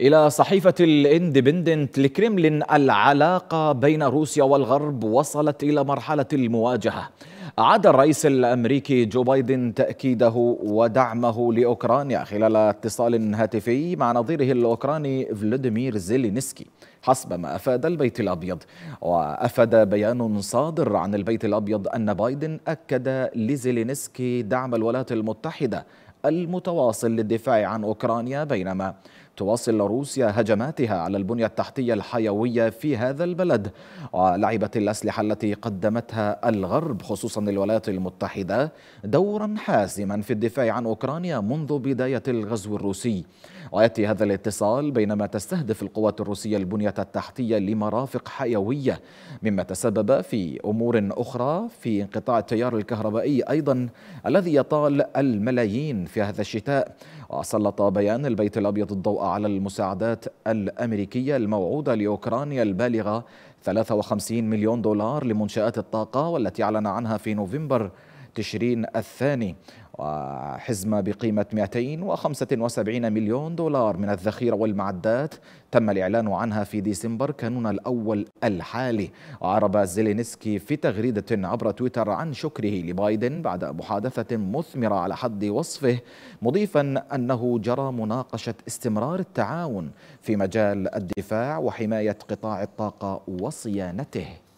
إلى صحيفة الاندبندنت لكريملين العلاقة بين روسيا والغرب وصلت إلى مرحلة المواجهة عاد الرئيس الأمريكي جو بايدن تأكيده ودعمه لأوكرانيا خلال اتصال هاتفي مع نظيره الأوكراني فلاديمير زيلينسكي حسب ما أفاد البيت الأبيض وأفاد بيان صادر عن البيت الأبيض أن بايدن أكد لزيلينسكي دعم الولايات المتحدة المتواصل للدفاع عن أوكرانيا بينما تواصل روسيا هجماتها على البنية التحتية الحيوية في هذا البلد ولعبت الأسلحة التي قدمتها الغرب خصوصا الولايات المتحدة دورا حاسما في الدفاع عن أوكرانيا منذ بداية الغزو الروسي ويأتي هذا الاتصال بينما تستهدف القوات الروسية البنية التحتية لمرافق حيوية مما تسبب في أمور أخرى في انقطاع التيار الكهربائي أيضا الذي يطال الملايين في هذا الشتاء وسلط بيان البيت الأبيض الضوء على المساعدات الأمريكية الموعودة لأوكرانيا البالغة 53 مليون دولار لمنشآت الطاقة والتي أعلن عنها في نوفمبر تشرين الثاني وحزمة بقيمة 275 مليون دولار من الذخيرة والمعدات تم الإعلان عنها في ديسمبر كانون الأول الحالي وعرب زيلينسكي في تغريدة عبر تويتر عن شكره لبايدن بعد محادثة مثمرة على حد وصفه مضيفا أنه جرى مناقشة استمرار التعاون في مجال الدفاع وحماية قطاع الطاقة وصيانته